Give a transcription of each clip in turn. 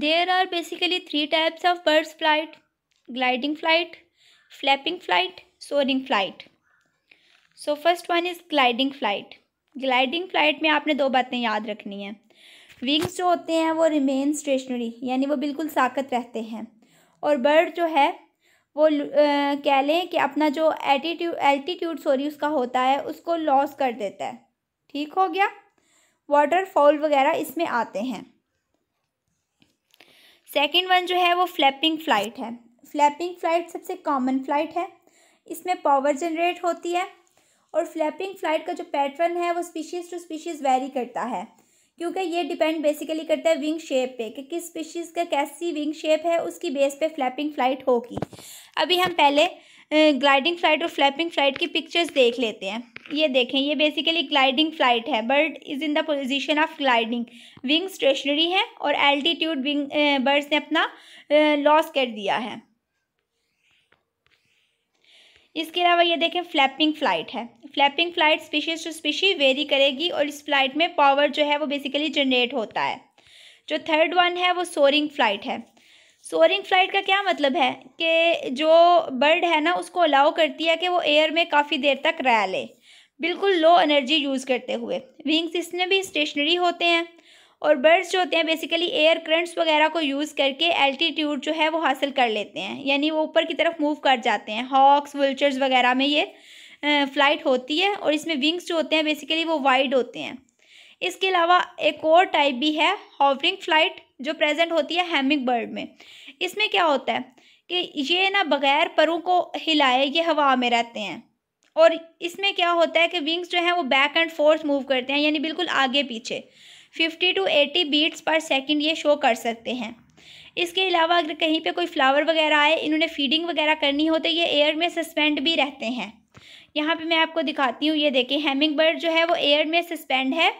there are basically three types of birds flight gliding flight flapping flight soaring flight so first one is gliding flight gliding flight में आपने दो बातें याद रखनी है wings जो होते हैं वो रिमेन स्टेशनरी यानी वो बिल्कुल साकत रहते हैं और बर्ड जो है वो कह लें कि अपना जो एटीट्यू एल्टीट्यूड सॉरी उसका होता है उसको लॉस कर देता है ठीक हो गया वाटर फॉल वगैरह इसमें आते हैं सेकेंड वन जो है वो फ्लैपिंग फ्लाइट है फ्लैपिंग फ्लाइट सबसे कॉमन फ्लाइट है इसमें पावर जनरेट होती है और फ्लैपिंग फ्लाइट का जो पैटर्न है वो स्पीशीज़ टू स्पीशीज़ वेरी करता है क्योंकि ये डिपेंड बेसिकली करता है विंग शेप पे कि किस स्पीशीज़ का कैसी विंग शेप है उसकी बेस पे फ्लैपिंग फ्लाइट होगी अभी हम पहले ग्लाइडिंग फ्लाइट और फ्लैपिंग फ्लाइट की पिक्चर्स देख लेते हैं ये देखें ये बेसिकली ग्लाइडिंग फ्लाइट है bird is in the position of gliding wing stationary है और एल्टीट्यूड विंग बर्ड्स ने अपना लॉस eh, कर दिया है इसके अलावा ये देखें फ्लैपिंग फ्लाइट है flapping flight species to species vary करेगी और इस फ्लाइट में पावर जो है वो बेसिकली जनरेट होता है जो थर्ड वन है वो सोरिंग फ्लाइट है सोरिंग फ्लाइट का क्या मतलब है कि जो बर्ड है ना उसको अलाउ करती है कि वो एयर में काफ़ी देर तक रह ले बिल्कुल लो एनर्जी यूज़ करते हुए विंग्स इसमें भी स्टेशनरी होते हैं और बर्ड्स जो होते हैं बेसिकली एयर करंट्स वगैरह को यूज़ करके एल्टीट्यूड जो है वो हासिल कर लेते हैं यानी वो ऊपर की तरफ मूव कर जाते हैं हॉक्स वल्चर्स वगैरह में ये फ़्लाइट होती है और इसमें विंग्स जो होते हैं बेसिकली वो वाइड होते हैं इसके अलावा एक और टाइप भी है हॉवरिंग फ्लाइट जो प्रेजेंट होती है हेमिंग बर्ड में इसमें क्या होता है कि ये ना बग़ैर परों को हिलाए ये हवा में रहते हैं और इसमें क्या होता है कि विंग्स जो हैं वो बैक एंड फोर्थ मूव करते हैं यानी बिल्कुल आगे पीछे fifty to eighty beats per second ये शो कर सकते हैं इसके अलावा अगर कहीं पर कोई फ्लावर वगैरह आए इन्होंने फीडिंग वगैरह करनी हो तो ये एयर में सस्पेंड भी रहते हैं यहाँ पे मैं आपको दिखाती हूँ ये देखें हेमिंग बर्ड जो है वो एयर में सस्पेंड है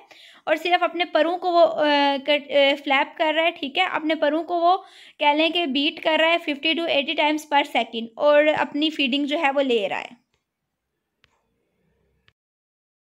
और सिर्फ अपने परों को वो फ्लैप कर रहा है ठीक है अपने परों को वो कह लें कि बीट कर रहा है fifty to eighty times per second और अपनी फीडिंग जो है वो ले रहा है